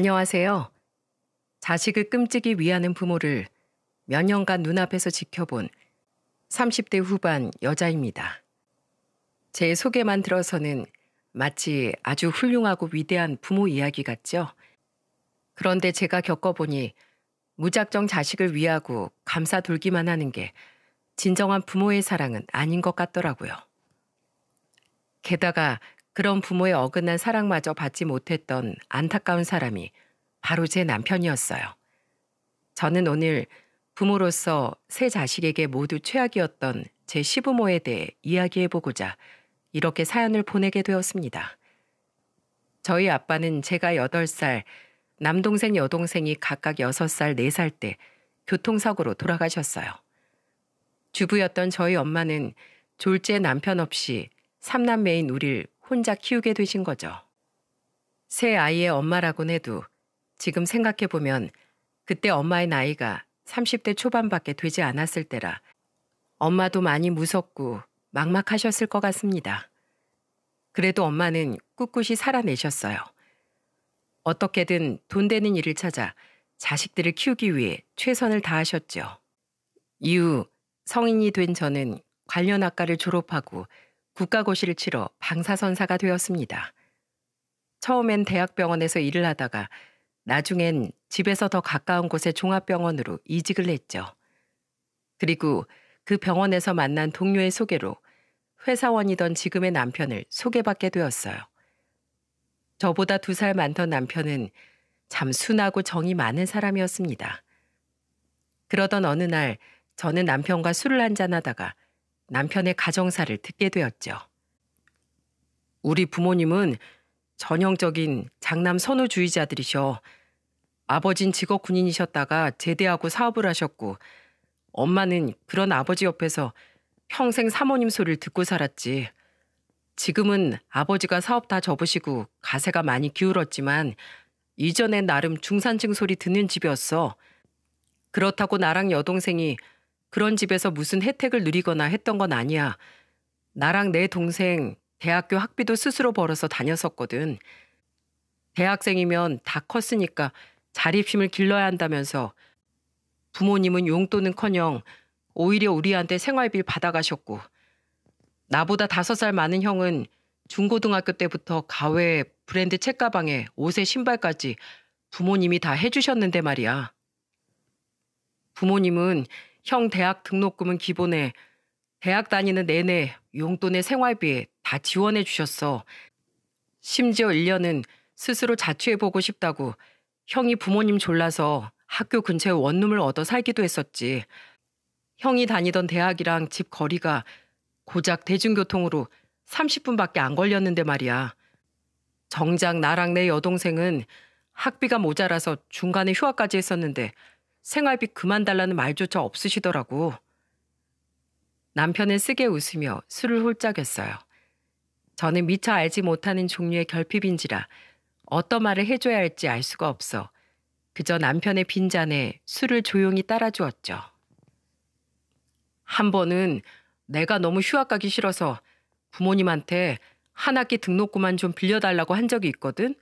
안녕하세요. 자식을 끔찍이 위하는 부모를 몇 년간 눈앞에서 지켜본 30대 후반 여자입니다. 제 소개만 들어서는 마치 아주 훌륭하고 위대한 부모 이야기 같죠? 그런데 제가 겪어보니 무작정 자식을 위하고 감사 돌기만 하는 게 진정한 부모의 사랑은 아닌 것 같더라고요. 게다가 그런 부모의 어긋난 사랑마저 받지 못했던 안타까운 사람이 바로 제 남편이었어요. 저는 오늘 부모로서 새 자식에게 모두 최악이었던 제 시부모에 대해 이야기해보고자 이렇게 사연을 보내게 되었습니다. 저희 아빠는 제가 8살, 남동생, 여동생이 각각 6살, 4살 때 교통사고로 돌아가셨어요. 주부였던 저희 엄마는 졸제 남편 없이 삼남매인 우리를 혼자 키우게 되신 거죠. 새 아이의 엄마라곤 해도 지금 생각해보면 그때 엄마의 나이가 30대 초반밖에 되지 않았을 때라 엄마도 많이 무섭고 막막하셨을 것 같습니다. 그래도 엄마는 꿋꿋이 살아내셨어요. 어떻게든 돈 되는 일을 찾아 자식들을 키우기 위해 최선을 다하셨죠. 이후 성인이 된 저는 관련 학과를 졸업하고 국가고시를 치러 방사선사가 되었습니다. 처음엔 대학병원에서 일을 하다가 나중엔 집에서 더 가까운 곳의 종합병원으로 이직을 했죠. 그리고 그 병원에서 만난 동료의 소개로 회사원이던 지금의 남편을 소개받게 되었어요. 저보다 두 살 많던 남편은 참 순하고 정이 많은 사람이었습니다. 그러던 어느 날 저는 남편과 술을 한잔하다가 남편의 가정사를 듣게 되었죠. 우리 부모님은 전형적인 장남 선호주의자들이셔 아버진 직업 군인이셨다가 제대하고 사업을 하셨고 엄마는 그런 아버지 옆에서 평생 사모님 소리를 듣고 살았지. 지금은 아버지가 사업 다 접으시고 가세가 많이 기울었지만 이전엔 나름 중산층 소리 듣는 집이었어. 그렇다고 나랑 여동생이 그런 집에서 무슨 혜택을 누리거나 했던 건 아니야. 나랑 내 동생 대학교 학비도 스스로 벌어서 다녔었거든. 대학생이면 다 컸으니까 자립심을 길러야 한다면서 부모님은 용돈은커녕 오히려 우리한테 생활비 받아가셨고 나보다 다섯 살 많은 형은 중고등학교 때부터 가외 브랜드 책가방에 옷에 신발까지 부모님이 다 해주셨는데 말이야. 부모님은 형 대학 등록금은 기본에 대학 다니는 내내 용돈에 생활비에 다 지원해 주셨어. 심지어 1년은 스스로 자취해보고 싶다고 형이 부모님 졸라서 학교 근처에 원룸을 얻어 살기도 했었지. 형이 다니던 대학이랑 집 거리가 고작 대중교통으로 30분밖에 안 걸렸는데 말이야. 정작 나랑 내 여동생은 학비가 모자라서 중간에 휴학까지 했었는데 생활비 그만 달라는 말조차 없으시더라고. 남편은 쓰게 웃으며 술을 홀짝였어요. 저는 미처 알지 못하는 종류의 결핍인지라 어떤 말을 해줘야 할지 알 수가 없어 그저 남편의 빈잔에 술을 조용히 따라주었죠. 한 번은 내가 너무 휴학 가기 싫어서 부모님한테 한 학기 등록금만 좀 빌려달라고 한 적이 있거든.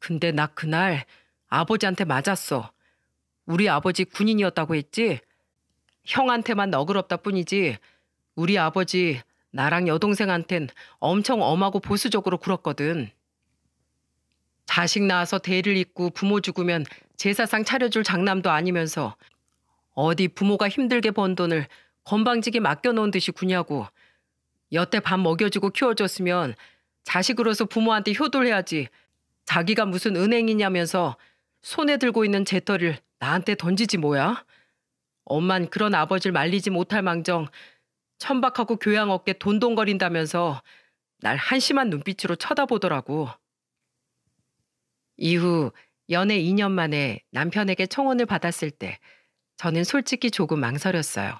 근데 나 그날 아버지한테 맞았어. 우리 아버지 군인이었다고 했지? 형한테만 너그럽다 뿐이지 우리 아버지 나랑 여동생한텐 엄청 엄하고 보수적으로 굴었거든. 자식 낳아서 대를 잇고 부모 죽으면 제사상 차려줄 장남도 아니면서 어디 부모가 힘들게 번 돈을 건방지게 맡겨놓은 듯이 구냐고 여태 밥 먹여주고 키워줬으면 자식으로서 부모한테 효도해야지 를 자기가 무슨 은행이냐면서 손에 들고 있는 재떨이를 나한테 던지지 뭐야? 엄만 그런 아버지를 말리지 못할 망정 천박하고 교양 없게 돈동거린다면서 날 한심한 눈빛으로 쳐다보더라고. 이후 연애 2년 만에 남편에게 청혼을 받았을 때 저는 솔직히 조금 망설였어요.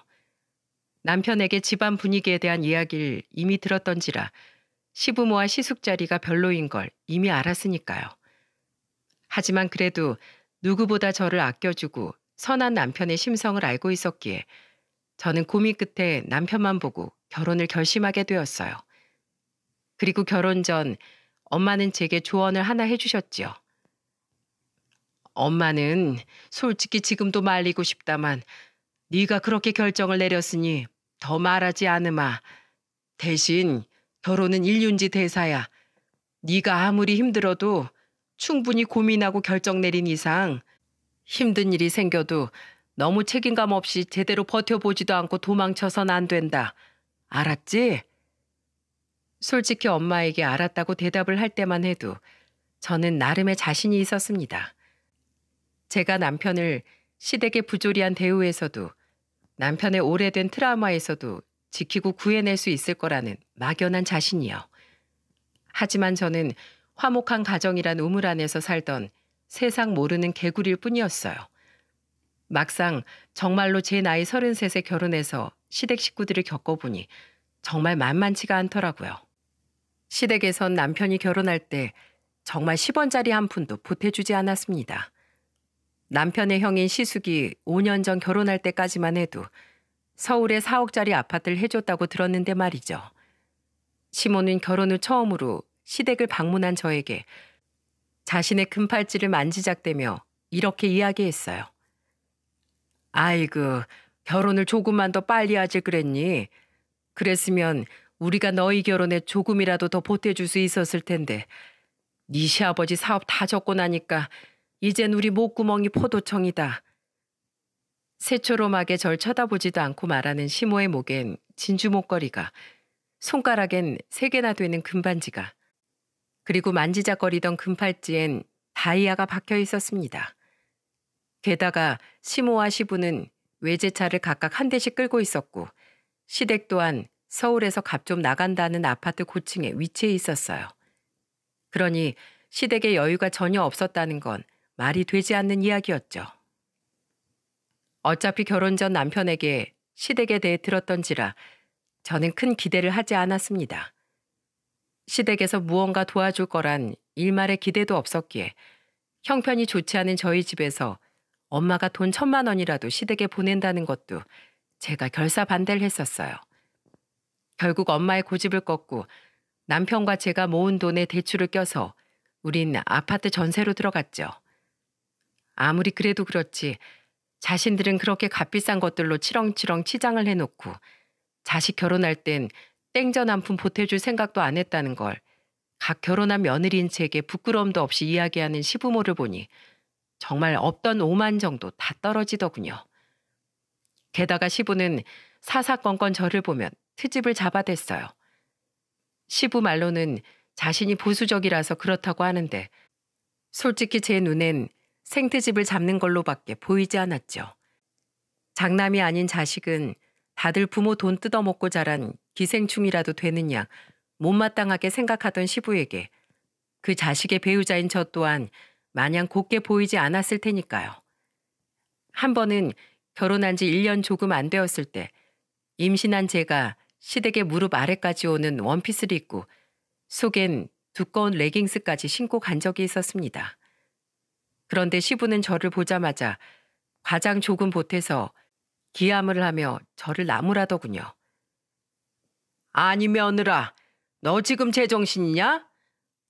남편에게 집안 분위기에 대한 이야기를 이미 들었던지라 시부모와 시숙자리가 별로인 걸 이미 알았으니까요. 하지만 그래도 누구보다 저를 아껴주고 선한 남편의 심성을 알고 있었기에 저는 고민 끝에 남편만 보고 결혼을 결심하게 되었어요. 그리고 결혼 전 엄마는 제게 조언을 하나 해주셨지요. 엄마는 솔직히 지금도 말리고 싶다만 네가 그렇게 결정을 내렸으니 더 말하지 않으마. 대신 결혼은 일륜지 대사야. 네가 아무리 힘들어도 충분히 고민하고 결정 내린 이상 힘든 일이 생겨도 너무 책임감 없이 제대로 버텨보지도 않고 도망쳐선 안 된다. 알았지? 솔직히 엄마에게 알았다고 대답을 할 때만 해도 저는 나름의 자신이 있었습니다. 제가 남편을 시댁의 부조리한 대우에서도 남편의 오래된 트라우마에서도 지키고 구해낼 수 있을 거라는 막연한 자신이요. 하지만 저는 화목한 가정이란 우물 안에서 살던 세상 모르는 개구리일 뿐이었어요. 막상 정말로 제 나이 33에 결혼해서 시댁 식구들을 겪어보니 정말 만만치가 않더라고요. 시댁에선 남편이 결혼할 때 정말 10원짜리 한 푼도 보태주지 않았습니다. 남편의 형인 시숙이 5년 전 결혼할 때까지만 해도 서울에 4억짜리 아파트를 해줬다고 들었는데 말이죠. 시몬은 결혼 후 처음으로 시댁을 방문한 저에게 자신의 금팔찌를 만지작대며 이렇게 이야기했어요. 아이고, 결혼을 조금만 더 빨리 하지 그랬니? 그랬으면 우리가 너희 결혼에 조금이라도 더 보태줄 수 있었을 텐데. 네 시아버지 사업 다적고 나니까 이젠 우리 목구멍이 포도청이다. 새초롬하게 절 쳐다보지도 않고 말하는 시모의 목엔 진주 목걸이가 손가락엔 세 개나 되는 금반지가 그리고 만지작거리던 금팔찌엔 다이아가 박혀 있었습니다. 게다가 시모와 시부는 외제차를 각각 한 대씩 끌고 있었고 시댁 또한 서울에서 갑좀 나간다는 아파트 고층에 위치해 있었어요. 그러니 시댁에 여유가 전혀 없었다는 건 말이 되지 않는 이야기였죠. 어차피 결혼 전 남편에게 시댁에 대해 들었던지라 저는 큰 기대를 하지 않았습니다. 시댁에서 무언가 도와줄 거란 일말의 기대도 없었기에 형편이 좋지 않은 저희 집에서 엄마가 돈 천만 원이라도 시댁에 보낸다는 것도 제가 결사 반대를 했었어요. 결국 엄마의 고집을 꺾고 남편과 제가 모은 돈에 대출을 껴서 우린 아파트 전세로 들어갔죠. 아무리 그래도 그렇지 자신들은 그렇게 값비싼 것들로 치렁치렁 치장을 해놓고 자식 결혼할 땐 땡전 한 푼 보태줄 생각도 안 했다는 걸 각 결혼한 며느리인 책에 부끄러움도 없이 이야기하는 시부모를 보니 정말 없던 오만 정도 다 떨어지더군요. 게다가 시부는 사사건건 저를 보면 트집을 잡아댔어요. 시부 말로는 자신이 보수적이라서 그렇다고 하는데 솔직히 제 눈엔 생트집을 잡는 걸로밖에 보이지 않았죠. 장남이 아닌 자식은 다들 부모 돈 뜯어먹고 자란 기생충이라도 되느냐 못마땅하게 생각하던 시부에게 그 자식의 배우자인 저 또한 마냥 곱게 보이지 않았을 테니까요. 한 번은 결혼한 지 1년 조금 안 되었을 때 임신한 제가 시댁의 무릎 아래까지 오는 원피스를 입고 속엔 두꺼운 레깅스까지 신고 간 적이 있었습니다. 그런데 시부는 저를 보자마자 과장 조금 보태서 기암을 하며 저를 나무라더군요. 아니 며느라 너 지금 제정신이냐?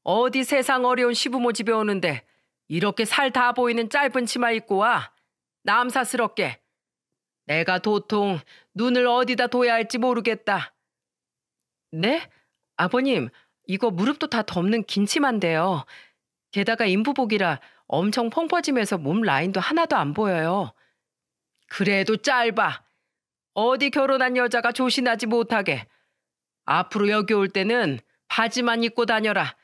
어디 세상 어려운 시부모 집에 오는데 이렇게 살 다 보이는 짧은 치마 입고 와 남사스럽게 내가 도통 눈을 어디다 둬야 할지 모르겠다. 네? 아버님 이거 무릎도 다 덮는 긴 치마인데요. 게다가 인부복이라 엄청 펑퍼짐해서 몸 라인도 하나도 안 보여요. 그래도 짧아. 어디 결혼한 여자가 조신하지 못하게 앞으로 여기 올 때는 바지만 입고 다녀라.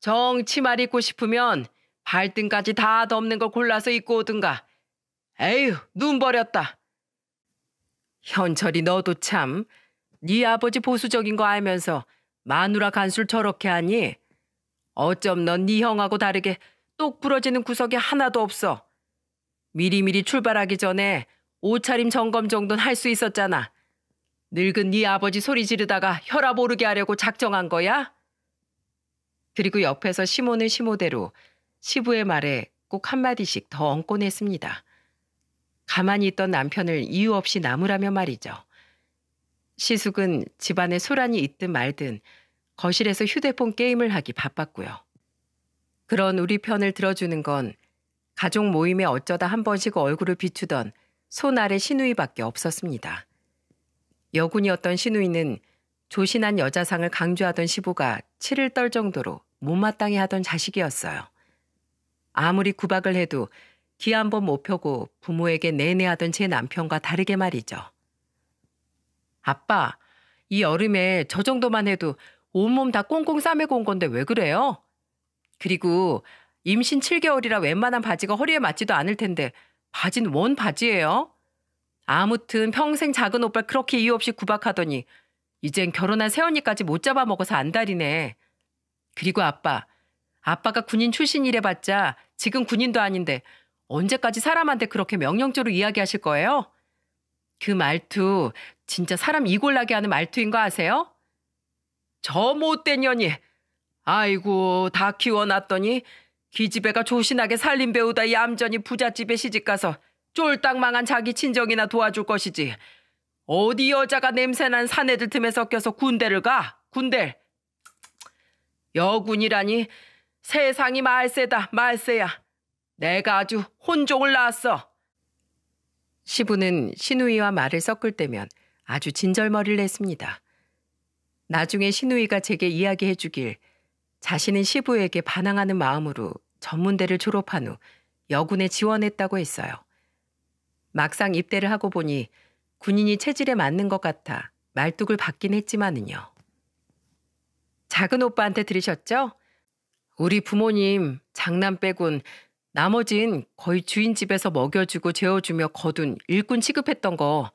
정치말 입고 싶으면 발등까지 다 덮는 걸 골라서 입고 오든가. 에휴, 눈 버렸다. 현철이 너도 참. 네 아버지 보수적인 거 알면서 마누라 간술 저렇게 하니? 어쩜 넌 네 형하고 다르게 똑 부러지는 구석이 하나도 없어. 미리미리 출발하기 전에 옷차림 점검 정도는 할 수 있었잖아. 늙은 네 아버지 소리 지르다가 혈압 오르게 하려고 작정한 거야? 그리고 옆에서 시모는 시모대로 시부의 말에 꼭 한마디씩 더얹고했습니다 가만히 있던 남편을 이유 없이 나무라며 말이죠. 시숙은 집안에 소란이 있든 말든 거실에서 휴대폰 게임을 하기 바빴고요. 그런 우리 편을 들어주는 건 가족 모임에 어쩌다 한 번씩 얼굴을 비추던 손아래 시누이밖에 없었습니다. 여군이었던 신우이는 조신한 여자상을 강조하던 시부가 치를 떨 정도로 못마땅해 하던 자식이었어요. 아무리 구박을 해도 기한번 못 펴고 부모에게 내내 하던 제 남편과 다르게 말이죠. 아빠, 이 여름에 저 정도만 해도 온몸 다 꽁꽁 싸매고 온 건데 왜 그래요? 그리고 임신 7개월이라 웬만한 바지가 허리에 맞지도 않을 텐데 바진원 바지예요? 아무튼 평생 작은 오빠 그렇게 이유 없이 구박하더니 이젠 결혼한 새언니까지 못 잡아먹어서 안달이네. 그리고 아빠. 아빠가 군인 출신이래봤자 지금 군인도 아닌데 언제까지 사람한테 그렇게 명령조로 이야기하실 거예요? 그 말투 진짜 사람 이골나게 하는 말투인 거 아세요? 저 못된 년이 아이고 다 키워놨더니 기집애가 조신하게 살림 배우다 얌전히 부잣집에 시집가서 쫄딱 망한 자기 친정이나 도와줄 것이지. 어디 여자가 냄새난 사내들 틈에 섞여서 군대를 가? 군대. 여군이라니 세상이 말세다 말세야. 내가 아주 혼종을 낳았어. 시부는 신우이와 말을 섞을 때면 아주 진절머리를 냈습니다. 나중에 신우이가 제게 이야기해 주길 자신은 시부에게 반항하는 마음으로 전문대를 졸업한 후 여군에 지원했다고 했어요. 막상 입대를 하고 보니 군인이 체질에 맞는 것 같아 말뚝을 받긴 했지만은요. 작은 오빠한테 들으셨죠? 우리 부모님 장남 빼곤 나머진 거의 주인집에서 먹여주고 재워주며 거둔 일꾼 취급했던 거.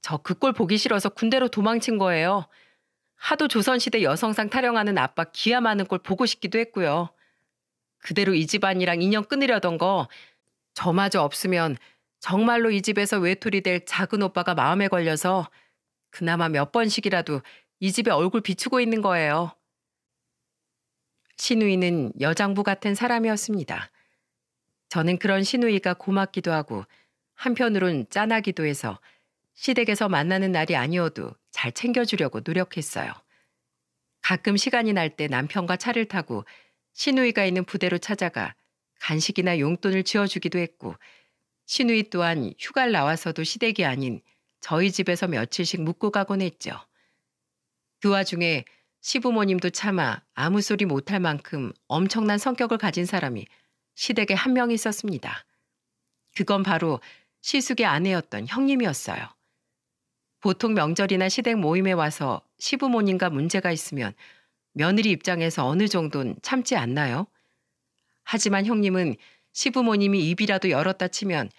저 그 꼴 보기 싫어서 군대로 도망친 거예요. 하도 조선시대 여성상 타령하는 아빠 기야 많은 꼴 보고 싶기도 했고요. 그대로 이 집안이랑 인연 끊으려던 거 저마저 없으면 정말로 이 집에서 외톨이 될 작은 오빠가 마음에 걸려서 그나마 몇 번씩이라도 이 집에 얼굴 비추고 있는 거예요. 신우이는 여장부 같은 사람이었습니다. 저는 그런 신우이가 고맙기도 하고 한편으론 짠하기도 해서 시댁에서 만나는 날이 아니어도 잘 챙겨주려고 노력했어요. 가끔 시간이 날 때 남편과 차를 타고 신우이가 있는 부대로 찾아가 간식이나 용돈을 지어주기도 했고 신우이 또한 휴가를 나와서도 시댁이 아닌 저희 집에서 며칠씩 묵고 가곤 했죠. 그 와중에 시부모님도 차마 아무 소리 못할 만큼 엄청난 성격을 가진 사람이 시댁에 한 명 있었습니다. 그건 바로 시숙의 아내였던 형님이었어요. 보통 명절이나 시댁 모임에 와서 시부모님과 문제가 있으면 며느리 입장에서 어느 정도는 참지 않나요? 하지만 형님은 시부모님이 입이라도 열었다 치면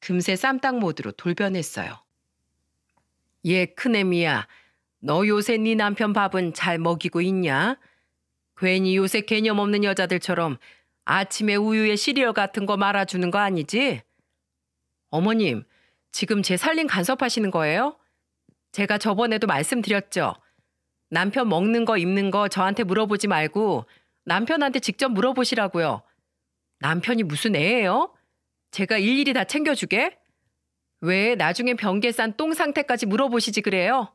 금세 쌈딱 모드로 돌변했어요. 예, 큰애미야, 너 요새 네 남편 밥은 잘 먹이고 있냐? 괜히 요새 개념 없는 여자들처럼 아침에 우유에 시리얼 같은 거 말아주는 거 아니지? 어머님, 지금 제 살림 간섭하시는 거예요? 제가 저번에도 말씀드렸죠. 남편 먹는 거 입는 거 저한테 물어보지 말고 남편한테 직접 물어보시라고요. 남편이 무슨 애예요? 제가 일일이 다 챙겨주게? 왜 나중에 변기에 싼똥 상태까지 물어보시지 그래요?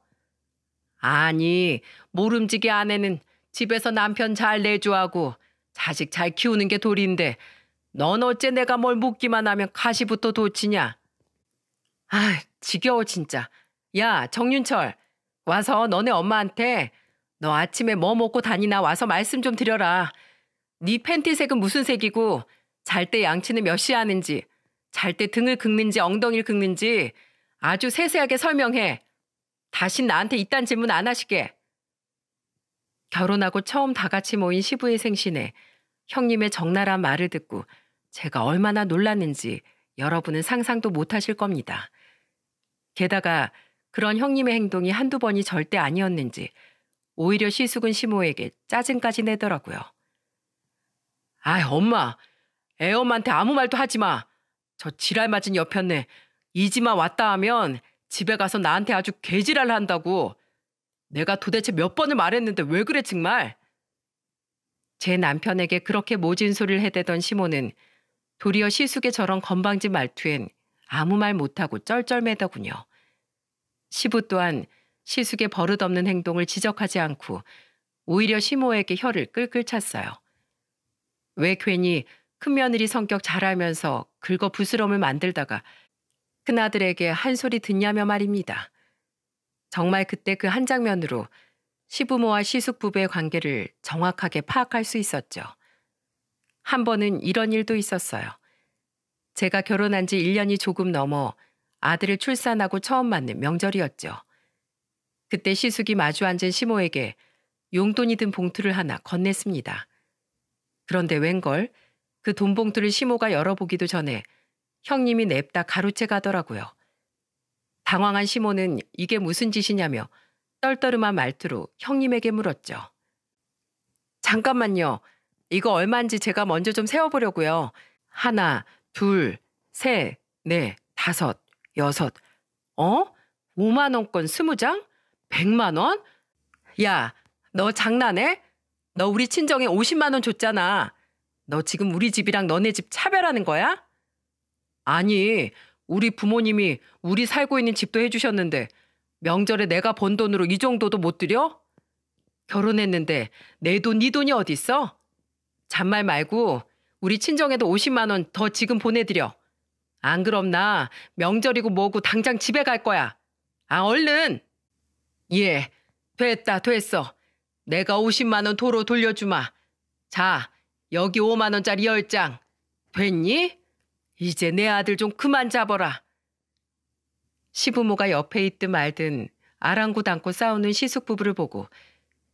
아니, 모름지기 아내는 집에서 남편 잘 내조하고 자식 잘 키우는 게 도리인데 넌 어째 내가 뭘 묻기만 하면 가시부터 도치냐 아, 지겨워 진짜. 야, 정윤철. 와서 너네 엄마한테 너 아침에 뭐 먹고 다니나 와서 말씀 좀 드려라. 네 팬티 색은 무슨 색이고 잘때 양치는 몇 시 하는지, 잘 때 등을 긁는지 엉덩이를 긁는지 아주 세세하게 설명해. 다시 나한테 이딴 질문 안 하시게. 결혼하고 처음 다 같이 모인 시부의 생신에 형님의 적나라한 말을 듣고 제가 얼마나 놀랐는지 여러분은 상상도 못하실 겁니다. 게다가 그런 형님의 행동이 한두 번이 절대 아니었는지 오히려 시숙은 시모에게 짜증까지 내더라고요. 아, 엄마, 애엄한테 아무 말도 하지 마. 저 지랄 맞은 옆편네. 이지마 왔다 하면 집에 가서 나한테 아주 개지랄 한다고. 내가 도대체 몇 번을 말했는데 왜 그래 정말? 제 남편에게 그렇게 모진 소리를 해대던 시모는 도리어 시숙의 저런 건방진 말투엔 아무 말 못하고 쩔쩔매더군요. 시부 또한 시숙의 버릇없는 행동을 지적하지 않고 오히려 시모에게 혀를 끌끌 찼어요. 왜 괜히 큰며느리 성격 잘하면서 긁어 부스럼을 만들다가 큰아들에게 한 소리 듣냐며 말입니다. 정말 그때 그 한 장면으로 시부모와 시숙부부의 관계를 정확하게 파악할 수 있었죠. 한 번은 이런 일도 있었어요. 제가 결혼한 지 1년이 조금 넘어 아들을 출산하고 처음 맞는 명절이었죠. 그때 시숙이 마주 앉은 시모에게 용돈이 든 봉투를 하나 건넸습니다. 그런데 웬걸 그 돈봉투를 시모가 열어보기도 전에 형님이 냅다 가로채 가더라고요. 당황한 시모는 이게 무슨 짓이냐며 떨떠름한 말투로 형님에게 물었죠. 잠깐만요. 이거 얼마인지 제가 먼저 좀 세어보려고요. 하나, 둘, 셋, 넷, 네, 다섯, 여섯. 어? 5만 원권 스무 장? 100만 원? 야, 너 장난해? 너 우리 친정에 50만 원 줬잖아. 너 지금 우리 집이랑 너네 집 차별하는 거야? 아니, 우리 부모님이 우리 살고 있는 집도 해주셨는데 명절에 내가 번 돈으로 이 정도도 못 드려? 결혼했는데 내 돈, 네 돈이 어딨어 잔말 말고 우리 친정에도 50만 원 더 지금 보내드려. 안 그럼 나 명절이고 뭐고 당장 집에 갈 거야. 아, 얼른! 예, 됐다, 됐어. 내가 50만 원 도로 돌려주마. 자, 여기 5만 원짜리 1 0장 됐니? 이제 내 아들 좀 그만 잡어라. 시부모가 옆에 있든 말든 아랑곳않고 싸우는 시숙 부부를 보고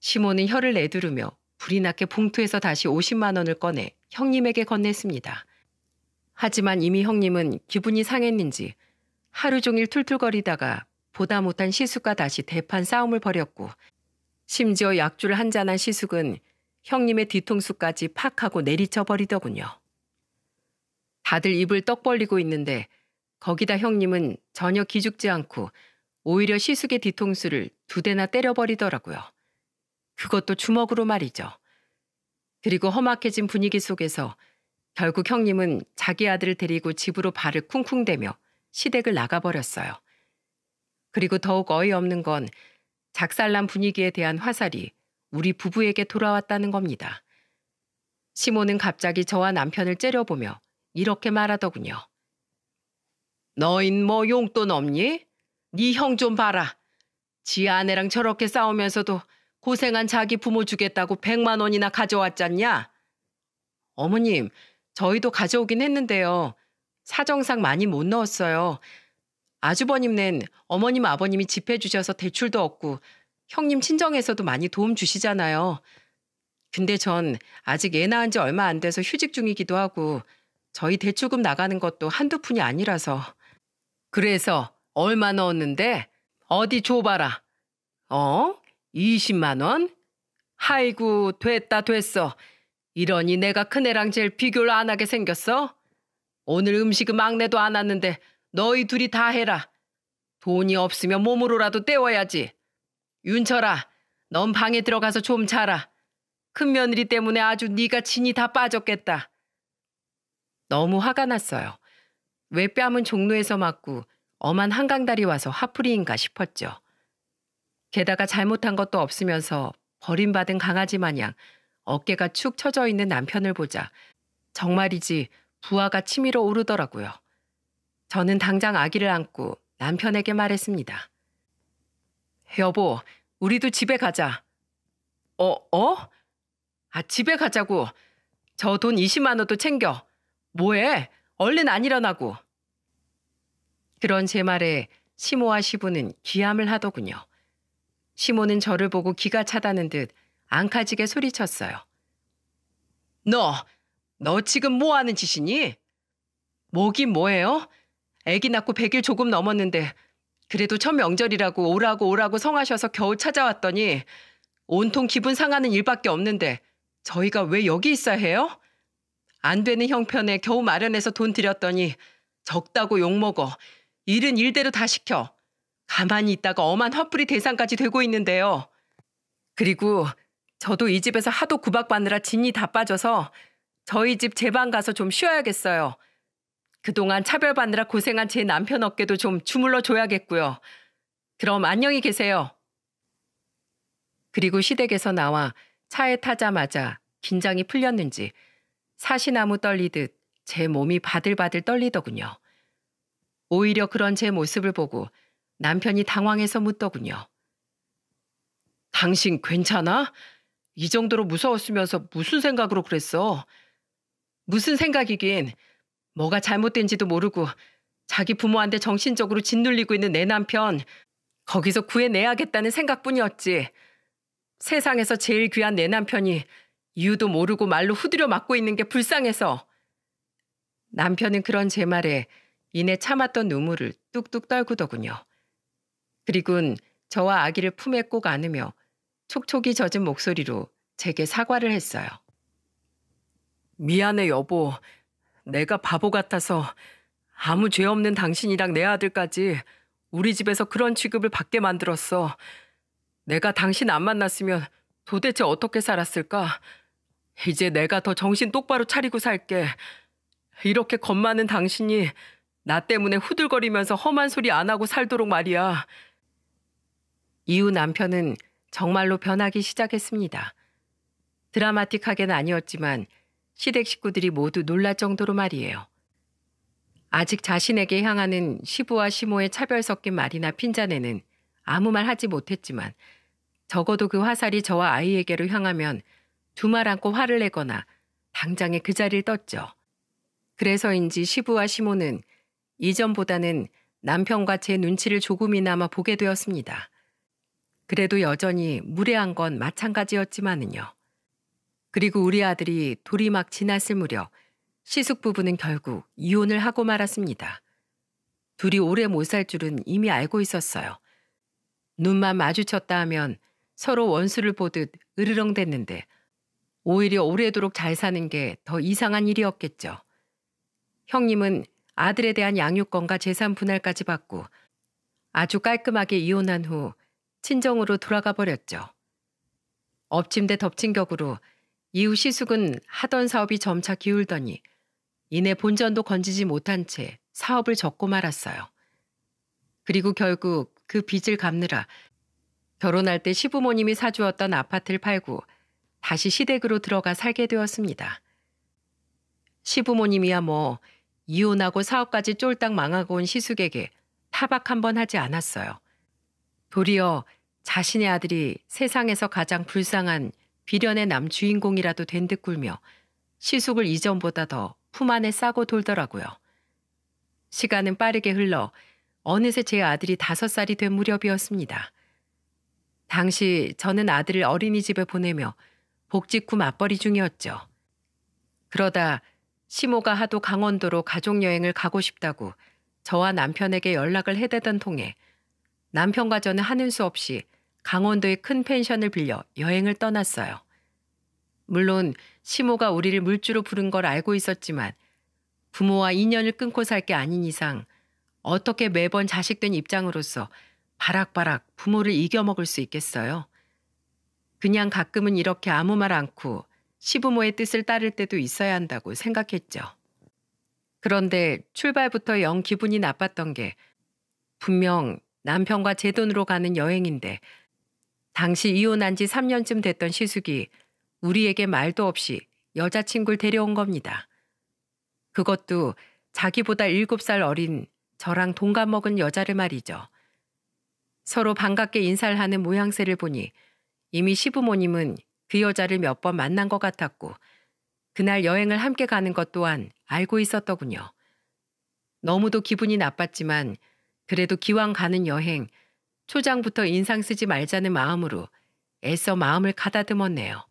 시모는 혀를 내두르며 불이 나게 봉투에서 다시 50만 원을 꺼내 형님에게 건넸습니다. 하지만 이미 형님은 기분이 상했는지 하루 종일 툴툴거리다가 보다 못한 시숙과 다시 대판 싸움을 벌였고 심지어 약주를 한잔한 시숙은 형님의 뒤통수까지 팍 하고 내리쳐 버리더군요. 다들 입을 떡 벌리고 있는데 거기다 형님은 전혀 기죽지 않고 오히려 시숙의 뒤통수를 두 대나 때려버리더라고요. 그것도 주먹으로 말이죠. 그리고 험악해진 분위기 속에서 결국 형님은 자기 아들을 데리고 집으로 발을 쿵쿵대며 시댁을 나가버렸어요. 그리고 더욱 어이없는 건 작살난 분위기에 대한 화살이 우리 부부에게 돌아왔다는 겁니다. 시모는 갑자기 저와 남편을 째려보며 이렇게 말하더군요. 너인 뭐 용돈 없니? 네 형 좀 봐라. 지 아내랑 저렇게 싸우면서도 고생한 자기 부모 주겠다고 백만 원이나 가져왔잖냐? 어머님, 저희도 가져오긴 했는데요. 사정상 많이 못 넣었어요. 아주버님 낸 어머님 아버님이 집해 주셔서 대출도 없고 형님 친정에서도 많이 도움 주시잖아요. 근데 전 아직 애 낳은 지 얼마 안 돼서 휴직 중이기도 하고 저희 대출금 나가는 것도 한두 푼이 아니라서. 그래서 얼마 넣었는데 어디 줘봐라. 어? 20만 원? 아이고 됐다 됐어. 이러니 내가 큰애랑 제일 비교를 안 하게 생겼어? 오늘 음식은 막내도 안 왔는데 너희 둘이 다 해라. 돈이 없으면 몸으로라도 때워야지. 윤철아, 넌 방에 들어가서 좀 자라. 큰 며느리 때문에 아주 네가 진이 다 빠졌겠다. 너무 화가 났어요. 왜 뺨은 종로에서 맞고 엄한 한강다리 와서 화풀이인가 싶었죠. 게다가 잘못한 것도 없으면서 버림받은 강아지 마냥 어깨가 축 처져 있는 남편을 보자 정말이지 부하가 치밀어 오르더라고요. 저는 당장 아기를 안고 남편에게 말했습니다. 여보, 우리도 집에 가자. 어, 어? 아, 집에 가자고. 저 돈 20만 원도 챙겨. 뭐해? 얼른 안 일어나고. 그런 제 말에 시모와 시부는 귀함을 하더군요. 시모는 저를 보고 기가 차다는 듯안카지게 소리쳤어요. 너, 너 지금 뭐 하는 짓이니? 뭐긴 뭐예요? 애기 낳고 100일 조금 넘었는데 그래도 첫 명절이라고 오라고 오라고 성하셔서 겨우 찾아왔더니 온통 기분 상하는 일밖에 없는데 저희가 왜 여기 있어야 해요? 안 되는 형편에 겨우 마련해서 돈드렸더니 적다고 욕먹어. 일은 일대로 다 시켜. 가만히 있다가 엄한 화풀이 대상까지 되고 있는데요. 그리고 저도 이 집에서 하도 구박받느라 진이 다 빠져서 저희 집제방 가서 좀 쉬어야겠어요. 그동안 차별받느라 고생한 제 남편 어깨도 좀 주물러 줘야겠고요. 그럼 안녕히 계세요. 그리고 시댁에서 나와 차에 타자마자 긴장이 풀렸는지 사시나무 떨리듯 제 몸이 바들바들 떨리더군요. 오히려 그런 제 모습을 보고 남편이 당황해서 묻더군요. 당신 괜찮아? 이 정도로 무서웠으면서 무슨 생각으로 그랬어? 무슨 생각이긴 뭐가 잘못된지도 모르고 자기 부모한테 정신적으로 짓눌리고 있는 내 남편 거기서 구해내야겠다는 생각뿐이었지. 세상에서 제일 귀한 내 남편이 이유도 모르고 말로 후드려 맞고 있는 게 불쌍해서. 남편은 그런 제 말에 이내 참았던 눈물을 뚝뚝 떨구더군요. 그리곤 저와 아기를 품에 꼭 안으며 촉촉이 젖은 목소리로 제게 사과를 했어요. 미안해 여보. 내가 바보 같아서 아무 죄 없는 당신이랑 내 아들까지 우리 집에서 그런 취급을 받게 만들었어. 내가 당신 안 만났으면 도대체 어떻게 살았을까? 이제 내가 더 정신 똑바로 차리고 살게. 이렇게 겁 많은 당신이 나 때문에 후들거리면서 험한 소리 안 하고 살도록 말이야. 이후 남편은 정말로 변하기 시작했습니다. 드라마틱하게는 아니었지만 시댁 식구들이 모두 놀랄 정도로 말이에요. 아직 자신에게 향하는 시부와 시모의 차별 섞인 말이나 핀잔에는 아무 말 하지 못했지만 적어도 그 화살이 저와 아이에게로 향하면 두 말 않고 화를 내거나 당장에 그 자리를 떴죠. 그래서인지 시부와 시모는 이전보다는 남편과 제 눈치를 조금이나마 보게 되었습니다. 그래도 여전히 무례한 건 마찬가지였지만은요. 그리고 우리 아들이 돌이 막 지났을 무렵 시숙 부부는 결국 이혼을 하고 말았습니다. 둘이 오래 못 살 줄은 이미 알고 있었어요. 눈만 마주쳤다 하면 서로 원수를 보듯 으르렁댔는데 오히려 오래도록 잘 사는 게 더 이상한 일이었겠죠. 형님은 아들에 대한 양육권과 재산 분할까지 받고 아주 깔끔하게 이혼한 후 친정으로 돌아가 버렸죠. 엎침대 덮친 격으로 이후 시숙은 하던 사업이 점차 기울더니 이내 본전도 건지지 못한 채 사업을 접고 말았어요. 그리고 결국 그 빚을 갚느라 결혼할 때 시부모님이 사주었던 아파트를 팔고 다시 시댁으로 들어가 살게 되었습니다. 시부모님이야 뭐 이혼하고 사업까지 쫄딱 망하고 온 시숙에게 타박 한 번 하지 않았어요. 도리어 자신의 아들이 세상에서 가장 불쌍한 비련의 남주인공이라도 된 듯 굴며 시속을 이전보다 더 품 안에 싸고 돌더라고요. 시간은 빠르게 흘러 어느새 제 아들이 다섯 살이 된 무렵이었습니다. 당시 저는 아들을 어린이집에 보내며 복직후 맞벌이 중이었죠. 그러다 시모가 하도 강원도로 가족여행을 가고 싶다고 저와 남편에게 연락을 해대던 통에 남편과 저는 하는 수 없이 강원도의 큰 펜션을 빌려 여행을 떠났어요. 물론 시모가 우리를 물주로 부른 걸 알고 있었지만 부모와 인연을 끊고 살 게 아닌 이상 어떻게 매번 자식된 입장으로서 바락바락 부모를 이겨먹을 수 있겠어요? 그냥 가끔은 이렇게 아무 말 않고 시부모의 뜻을 따를 때도 있어야 한다고 생각했죠. 그런데 출발부터 영 기분이 나빴던 게 분명 남편과 제 돈으로 가는 여행인데 당시 이혼한 지 3년쯤 됐던 시숙이 우리에게 말도 없이 여자친구를 데려온 겁니다. 그것도 자기보다 7살 어린 저랑 동갑 먹은 여자를 말이죠. 서로 반갑게 인사를 하는 모양새를 보니 이미 시부모님은 그 여자를 몇 번 만난 것 같았고 그날 여행을 함께 가는 것 또한 알고 있었더군요. 너무도 기분이 나빴지만 그래도 기왕 가는 여행 초장부터 인상 쓰지 말자는 마음으로 애써 마음을 가다듬었네요.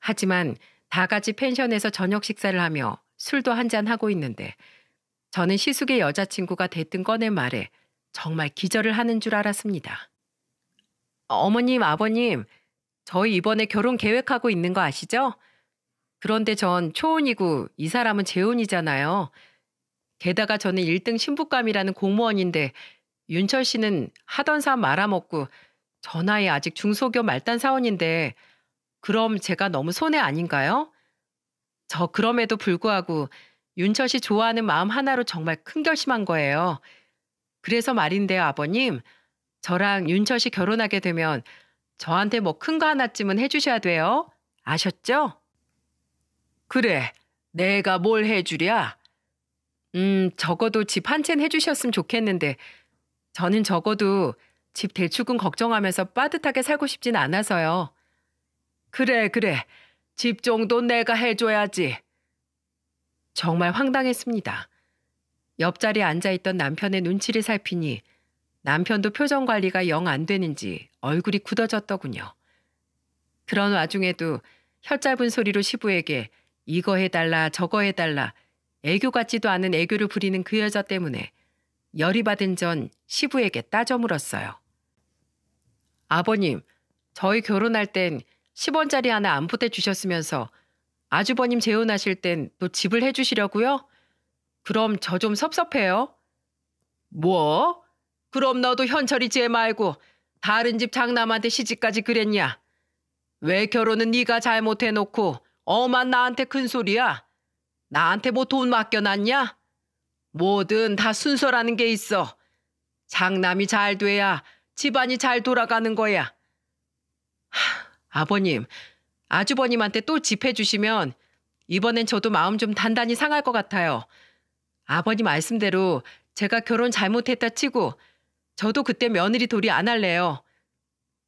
하지만 다 같이 펜션에서 저녁 식사를 하며 술도 한 잔 하고 있는데 저는 시숙의 여자친구가 대뜸 꺼낸 말에 정말 기절을 하는 줄 알았습니다. 어머님, 아버님, 저희 이번에 결혼 계획하고 있는 거 아시죠? 그런데 전 초혼이고 이 사람은 재혼이잖아요. 게다가 저는 1등 신부감이라는 공무원인데 윤철 씨는 하던 사 말아먹고 전화에 아직 중소기업 말단 사원인데 그럼 제가 너무 손해 아닌가요? 저 그럼에도 불구하고 윤철 씨 좋아하는 마음 하나로 정말 큰 결심한 거예요. 그래서 말인데요, 아버님. 저랑 윤철 씨 결혼하게 되면 저한테 뭐 큰 거 하나쯤은 해주셔야 돼요. 아셨죠? 그래, 내가 뭘 해주랴? 음, 적어도 집 한 채는 해주셨으면 좋겠는데 저는 적어도 집 대출금 걱정하면서 빠듯하게 살고 싶진 않아서요. 그래, 그래. 집 정도 내가 해줘야지. 정말 황당했습니다. 옆자리에 앉아있던 남편의 눈치를 살피니 남편도 표정 관리가 영 안 되는지 얼굴이 굳어졌더군요. 그런 와중에도 혀 짧은 소리로 시부에게 이거 해달라 저거 해달라 애교 같지도 않은 애교를 부리는 그 여자 때문에 열이 받은 전 시부에게 따져 물었어요. 아버님, 저희 결혼할 땐 10원짜리 하나 안 보태주셨으면서 아주버님 재혼하실 땐 또 집을 해주시려고요? 그럼 저 좀 섭섭해요. 뭐? 그럼 너도 현철이 쟤 말고 다른 집 장남한테 시집까지 그랬냐? 왜 결혼은 네가 잘못해놓고 어만 나한테 큰 소리야? 나한테 뭐 돈 맡겨놨냐? 뭐든 다 순서라는 게 있어. 장남이 잘 돼야 집안이 잘 돌아가는 거야. 하, 아버님, 아주버님한테 또 집해 주시면 이번엔 저도 마음 좀 단단히 상할 것 같아요. 아버님 말씀대로 제가 결혼 잘못했다 치고 저도 그때 며느리 도리 안 할래요.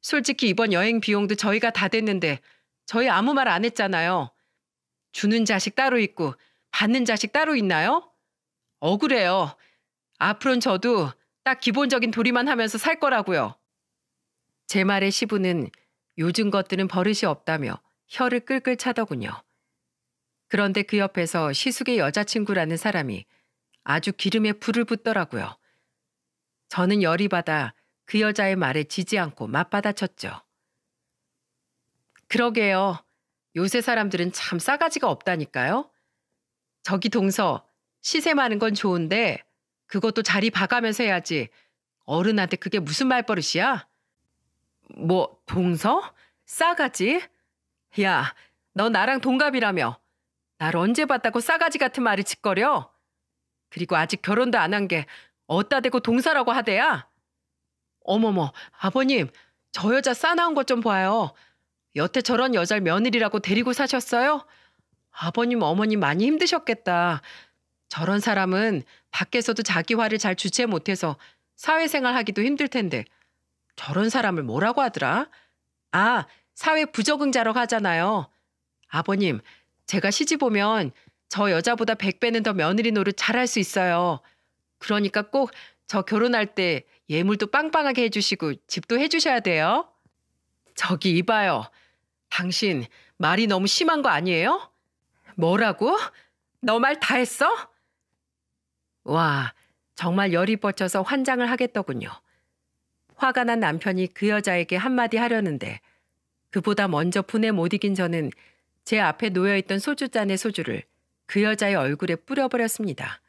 솔직히 이번 여행 비용도 저희가 다 됐는데 저희 아무 말 안 했잖아요. 주는 자식 따로 있고 받는 자식 따로 있나요? 억울해요. 앞으로는 저도 딱 기본적인 도리만 하면서 살 거라고요. 제 말에 시부는 요즘 것들은 버릇이 없다며 혀를 끌끌 차더군요. 그런데 그 옆에서 시숙의 여자친구라는 사람이 아주 기름에 불을 붙더라고요. 저는 열이 받아 그 여자의 말에 지지 않고 맞받아쳤죠. 그러게요. 요새 사람들은 참 싸가지가 없다니까요. 저기 동서, 시세 많은 건 좋은데 그것도 자리 봐가면서 해야지. 어른한테 그게 무슨 말버릇이야? 뭐 동서? 싸가지? 야, 너 나랑 동갑이라며. 날 언제 봤다고 싸가지 같은 말을 짓거려? 그리고 아직 결혼도 안 한 게 어따 대고 동사라고 하대야? 어머머, 아버님, 저 여자 싸나운 것좀 봐요. 여태 저런 여자를 며느리라고 데리고 사셨어요? 아버님, 어머님 많이 힘드셨겠다. 저런 사람은 밖에서도 자기 화를 잘 주체 못해서 사회생활 하기도 힘들 텐데 저런 사람을 뭐라고 하더라? 아, 사회 부적응자로고 하잖아요. 아버님, 제가 시집 오면 저 여자보다 100배는 더 며느리 노릇 잘할 수 있어요. 그러니까 꼭 저 결혼할 때 예물도 빵빵하게 해주시고 집도 해주셔야 돼요. 저기 이봐요. 당신 말이 너무 심한 거 아니에요? 뭐라고? 너 말 다 했어? 와, 정말 열이 뻗쳐서 환장을 하겠더군요. 화가 난 남편이 그 여자에게 한마디 하려는데 그보다 먼저 분에 못 이긴 저는 제 앞에 놓여있던 소주잔의 소주를 그 여자의 얼굴에 뿌려버렸습니다.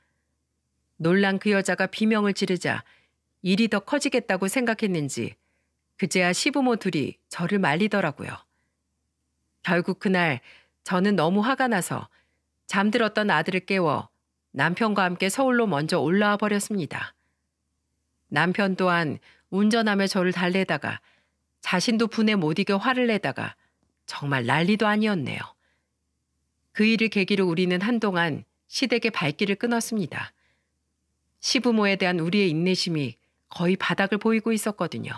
놀란 그 여자가 비명을 지르자 일이 더 커지겠다고 생각했는지 그제야 시부모 둘이 저를 말리더라고요. 결국 그날 저는 너무 화가 나서 잠들었던 아들을 깨워 남편과 함께 서울로 먼저 올라와 버렸습니다. 남편 또한 운전하며 저를 달래다가 자신도 분에 못 이겨 화를 내다가 정말 난리도 아니었네요. 그 일을 계기로 우리는 한동안 시댁의 발길을 끊었습니다. 시부모에 대한 우리의 인내심이 거의 바닥을 보이고 있었거든요.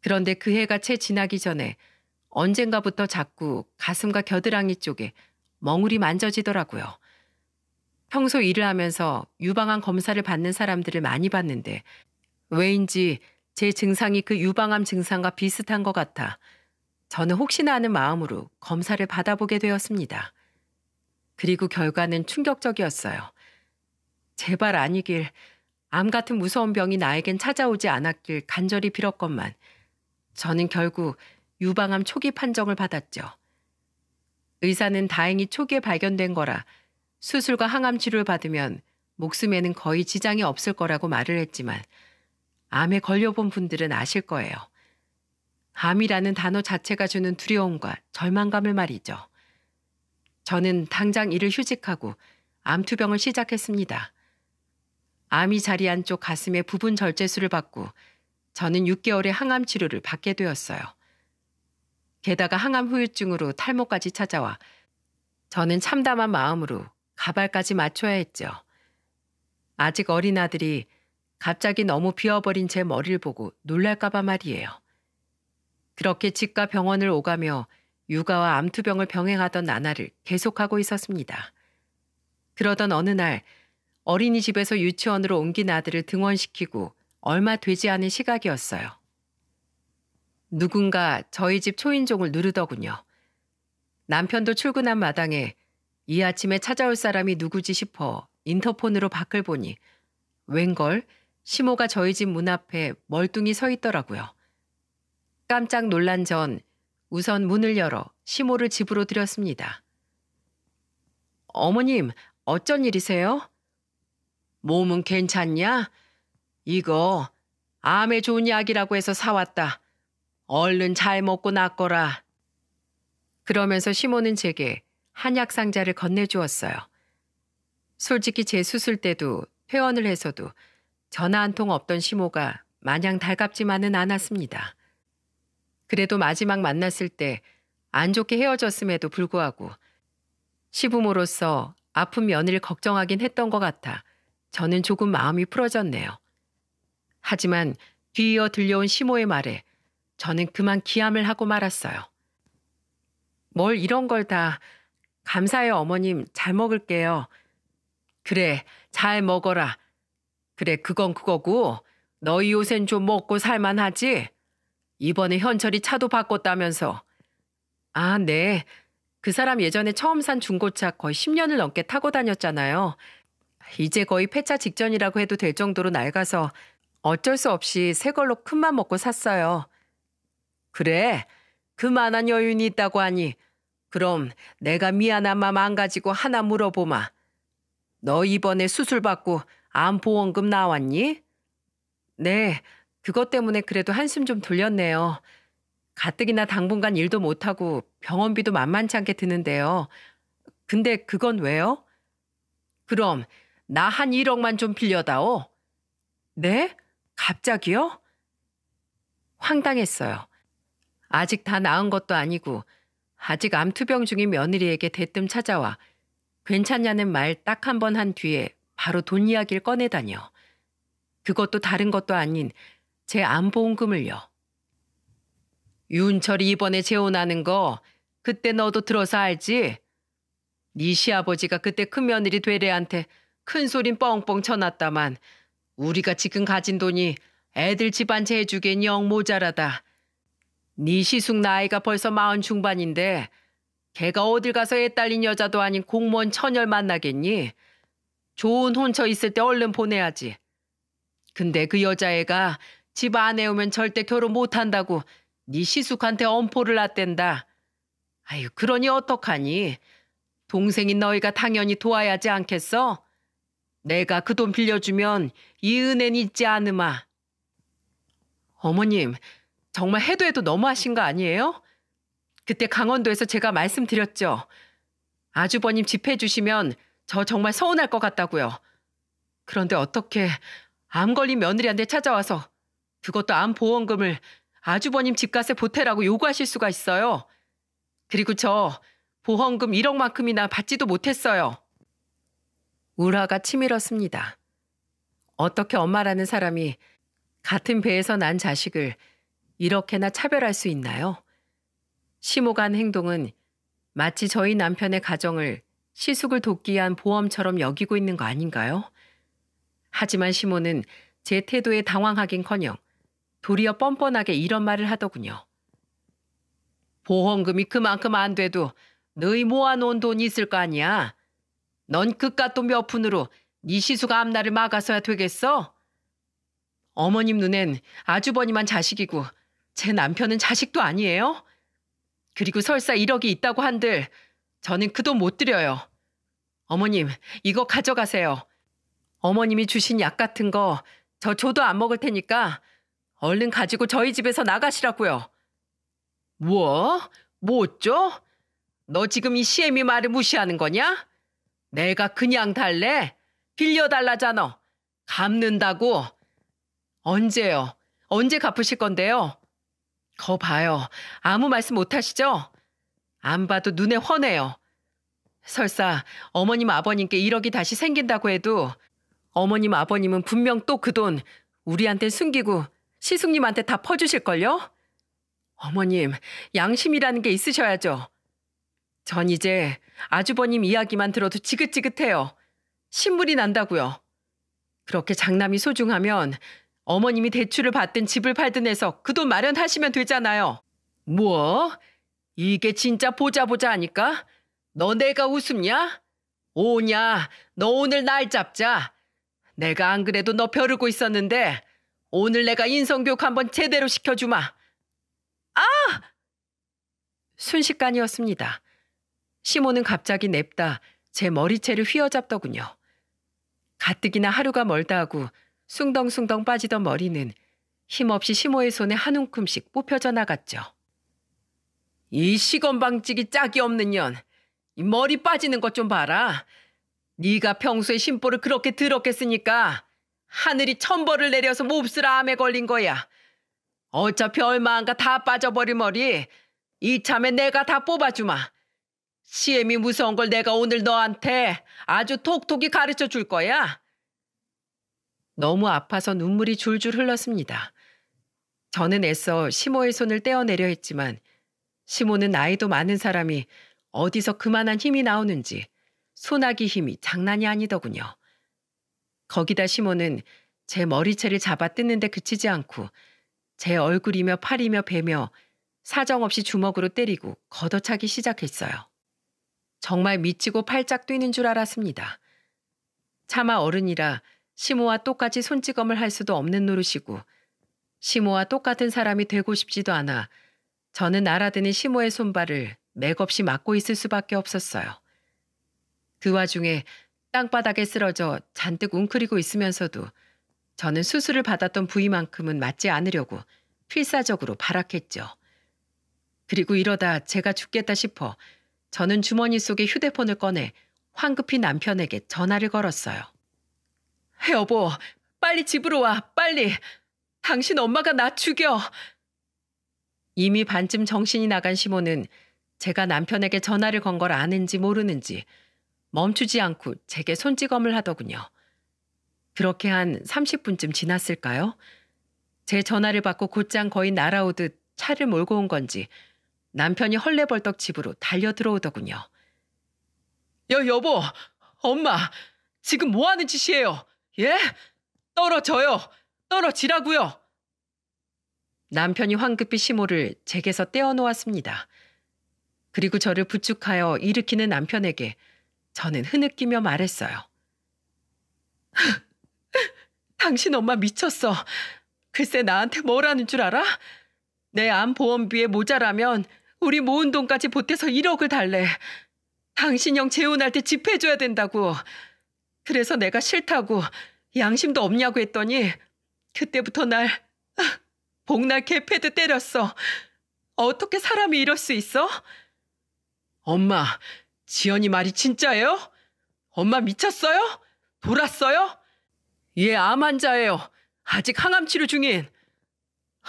그런데 그 해가 채 지나기 전에 언젠가부터 자꾸 가슴과 겨드랑이 쪽에 멍울이 만져지더라고요. 평소 일을 하면서 유방암 검사를 받는 사람들을 많이 봤는데 왜인지 제 증상이 그 유방암 증상과 비슷한 것 같아 저는 혹시나 하는 마음으로 검사를 받아보게 되었습니다. 그리고 결과는 충격적이었어요. 제발 아니길, 암 같은 무서운 병이 나에겐 찾아오지 않았길 간절히 빌었건만, 저는 결국 유방암 초기 판정을 받았죠. 의사는 다행히 초기에 발견된 거라 수술과 항암 치료를 받으면 목숨에는 거의 지장이 없을 거라고 말을 했지만 암에 걸려본 분들은 아실 거예요. 암이라는 단어 자체가 주는 두려움과 절망감을 말이죠. 저는 당장 일을 휴직하고 암투병을 시작했습니다. 암이 자리한 쪽 가슴에 부분 절제술을 받고 저는 6개월의 항암 치료를 받게 되었어요. 게다가 항암 후유증으로 탈모까지 찾아와 저는 참담한 마음으로 가발까지 맞춰야 했죠. 아직 어린 아들이 갑자기 너무 비어버린 제 머리를 보고 놀랄까봐 말이에요. 그렇게 집과 병원을 오가며 육아와 암투병을 병행하던 나날을 계속하고 있었습니다. 그러던 어느 날 어린이집에서 유치원으로 옮긴 아들을 등원시키고 얼마 되지 않은 시각이었어요. 누군가 저희 집 초인종을 누르더군요. 남편도 출근한 마당에 이 아침에 찾아올 사람이 누구지 싶어 인터폰으로 밖을 보니 웬걸 시모가 저희 집 문 앞에 멀뚱히 서 있더라고요. 깜짝 놀란 전 우선 문을 열어 시모를 집으로 들였습니다. 어머님, 어쩐 일이세요? 몸은 괜찮냐? 이거 암에 좋은 약이라고 해서 사왔다. 얼른 잘 먹고 낫거라. 그러면서 시모는 제게 한약 상자를 건네주었어요. 솔직히 제 수술 때도 퇴원을 해서도 전화 한 통 없던 시모가 마냥 달갑지만은 않았습니다. 그래도 마지막 만났을 때 안 좋게 헤어졌음에도 불구하고 시부모로서 아픈 며느리를 걱정하긴 했던 것 같아 저는 조금 마음이 풀어졌네요. 하지만 뒤이어 들려온 시모의 말에 저는 그만 기함을 하고 말았어요. 뭘 이런 걸다 감사해요, 어머님. 잘 먹을게요. 그래, 잘 먹어라. 그래, 그건 그거고. 너희 요샌 좀 먹고 살만하지? 이번에 현철이 차도 바꿨다면서. 아, 네. 그 사람 예전에 처음 산 중고차 거의 10년을 넘게 타고 다녔잖아요. 이제 거의 폐차 직전이라고 해도 될 정도로 낡아서 어쩔 수 없이 새 걸로 큰맘 먹고 샀어요. 그래, 그만한 여윤이 있다고 하니 그럼 내가 미안한 마음 안 가지고 하나 물어보마. 너 이번에 수술 받고 암보험금 나왔니? 네, 그것 때문에 그래도 한숨 좀 돌렸네요. 가뜩이나 당분간 일도 못하고 병원비도 만만치 않게 드는데요. 근데 그건 왜요? 그럼 나 한 1억만 좀 빌려다오. 네? 갑자기요? 황당했어요. 아직 다 나은 것도 아니고 아직 암투병 중인 며느리에게 대뜸 찾아와 괜찮냐는 말 딱 한 번 한 뒤에 바로 돈 이야기를 꺼내다녀. 그것도 다른 것도 아닌 제 암보험금을요. 윤철이 이번에 재혼하는 거 그때 너도 들어서 알지? 네 시아버지가 그때 큰 며느리 되레한테큰 소린 뻥뻥 쳐놨다만 우리가 지금 가진 돈이 애들 집안 재주기엔 영 모자라다. 네 시숙 나이가 벌써 마흔 중반인데 걔가 어딜 가서 애 딸린 여자도 아닌 공무원 처녀 만나겠니? 좋은 혼처 있을 때 얼른 보내야지. 근데 그 여자애가 집 안에 오면 절대 결혼 못한다고 네 시숙한테 엄포를 놨댄다. 아유 그러니 어떡하니? 동생인 너희가 당연히 도와야지 않겠어? 내가 그 돈 빌려주면 이 은엔 잊지 않으마. 어머님, 정말 해도 해도 너무하신 거 아니에요? 그때 강원도에서 제가 말씀드렸죠. 아주버님 집회 주시면 저 정말 서운할 것 같다고요. 그런데 어떻게 암 걸린 며느리한테 찾아와서 그것도 암 보험금을 아주버님 집값에 보태라고 요구하실 수가 있어요. 그리고 저 보험금 1억만큼이나 받지도 못했어요. 우라가 치밀었습니다. 어떻게 엄마라는 사람이 같은 배에서 난 자식을 이렇게나 차별할 수 있나요? 심오간 행동은 마치 저희 남편의 가정을 시숙을 돕기 위한 보험처럼 여기고 있는 거 아닌가요? 하지만 시모는 제 태도에 당황하긴커녕 도리어 뻔뻔하게 이런 말을 하더군요. 보험금이 그만큼 안 돼도 너희 모아놓은 돈이 있을 거 아니야. 넌 그깟 돈몇 푼으로 네 시수가 앞날을 막아서야 되겠어? 어머님 눈엔 아주버니만 자식이고 제 남편은 자식도 아니에요? 그리고 설사 1억이 있다고 한들 저는 그 돈 못 드려요. 어머님, 이거 가져가세요. 어머님이 주신 약 같은 거 저 줘도 안 먹을 테니까 얼른 가지고 저희 집에서 나가시라고요. 뭐? 뭐 줘? 너 지금 이 시애미 말을 무시하는 거냐? 내가 그냥 달래? 빌려달라잖아. 갚는다고? 언제요? 언제 갚으실 건데요? 거 봐요. 아무 말씀 못 하시죠? 안 봐도 눈에 훤해요. 설사 어머님 아버님께 1억이 다시 생긴다고 해도 어머님 아버님은 분명 또 그 돈 우리한테 숨기고 시숙님한테 다 퍼주실걸요? 어머님 양심이라는 게 있으셔야죠. 전 이제 아주버님 이야기만 들어도 지긋지긋해요. 신물이 난다고요. 그렇게 장남이 소중하면 어머님이 대출을 받든 집을 팔든 해서 그 돈 마련하시면 되잖아요. 뭐? 이게 진짜 보자 보자 하니까? 너 내가 웃음냐? 오냐, 너 오늘 날 잡자. 내가 안 그래도 너 벼르고 있었는데 오늘 내가 인성교육 한번 제대로 시켜주마. 아! 순식간이었습니다. 시모는 갑자기 냅다 제 머리채를 휘어잡더군요. 가뜩이나 하루가 멀다 하고 숭덩숭덩 빠지던 머리는 힘없이 심호의 손에 한 움큼씩 뽑혀져 나갔죠. 이 시건방지기 짝이 없는 년, 이 머리 빠지는 것 좀 봐라. 네가 평소에 심보를 그렇게 더럽게 쓰니까 하늘이 천벌을 내려서 몹쓸 암에 걸린 거야. 어차피 얼마 안 가 다빠져버린 머리 이참에 내가 다 뽑아주마. 시엠이 무서운 걸 내가 오늘 너한테 아주 톡톡히 가르쳐 줄 거야. 너무 아파서 눈물이 줄줄 흘렀습니다. 저는 애써 시모의 손을 떼어내려 했지만 시모는 나이도 많은 사람이 어디서 그만한 힘이 나오는지 소나기 힘이 장난이 아니더군요. 거기다 시모는 제 머리채를 잡아 뜯는데 그치지 않고 제 얼굴이며 팔이며 배며 사정없이 주먹으로 때리고 걷어차기 시작했어요. 정말 미치고 팔짝 뛰는 줄 알았습니다. 차마 어른이라 시모와 똑같이 손찌검을 할 수도 없는 노릇이고 시모와 똑같은 사람이 되고 싶지도 않아 저는 알아드는 시모의 손발을 맥없이 막고 있을 수밖에 없었어요. 그 와중에 땅바닥에 쓰러져 잔뜩 웅크리고 있으면서도 저는 수술을 받았던 부위만큼은 맞지 않으려고 필사적으로 발악했죠. 그리고 이러다 제가 죽겠다 싶어 저는 주머니 속에 휴대폰을 꺼내 황급히 남편에게 전화를 걸었어요. 여보, 빨리 집으로 와, 빨리. 당신 엄마가 나 죽여. 이미 반쯤 정신이 나간 시모는 제가 남편에게 전화를 건 걸 아는지 모르는지 멈추지 않고 제게 손찌검을 하더군요. 그렇게 한 30분쯤 지났을까요? 제 전화를 받고 곧장 거의 날아오듯 차를 몰고 온 건지 남편이 헐레벌떡 집으로 달려 들어오더군요. 여, 여보, 엄마, 지금 뭐 하는 짓이에요? 예? 떨어져요. 떨어지라고요. 남편이 황급히 시모를 제게서 떼어놓았습니다. 그리고 저를 부축하여 일으키는 남편에게 저는 흐느끼며 말했어요. 당신 엄마 미쳤어. 글쎄 나한테 뭐라는 줄 알아? 내 암 보험비에 모자라면 우리 모은 돈까지 보태서 1억을 달래. 당신 형 재혼할 때 집해줘야 된다고. 그래서 내가 싫다고 양심도 없냐고 했더니 그때부터 날 아, 복날 개패드 때렸어. 어떻게 사람이 이럴 수 있어? 엄마, 지연이 말이 진짜예요? 엄마 미쳤어요? 돌았어요? 얘 암 환자예요. 아직 항암 치료 중인.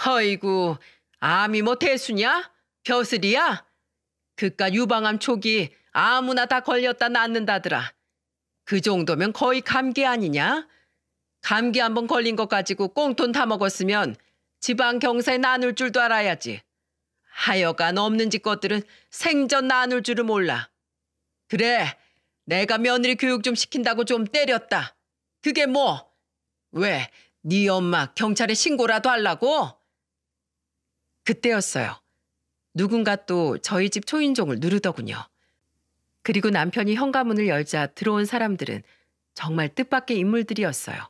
허이고 암이 뭐 대수냐? 벼슬이야? 그깟 유방암 초기 아무나 다 걸렸다 낫는다더라. 그 정도면 거의 감기 아니냐? 감기 한번 걸린 것 가지고 꽁돈 다 먹었으면 지방 경사에 나눌 줄도 알아야지. 하여간 없는 집 것들은 생전 나눌 줄을 몰라. 그래, 내가 며느리 교육 좀 시킨다고 좀 때렸다. 그게 뭐? 왜, 네 엄마 경찰에 신고라도 하려고? 그때였어요. 누군가 또 저희 집 초인종을 누르더군요. 그리고 남편이 현관문을 열자 들어온 사람들은 정말 뜻밖의 인물들이었어요.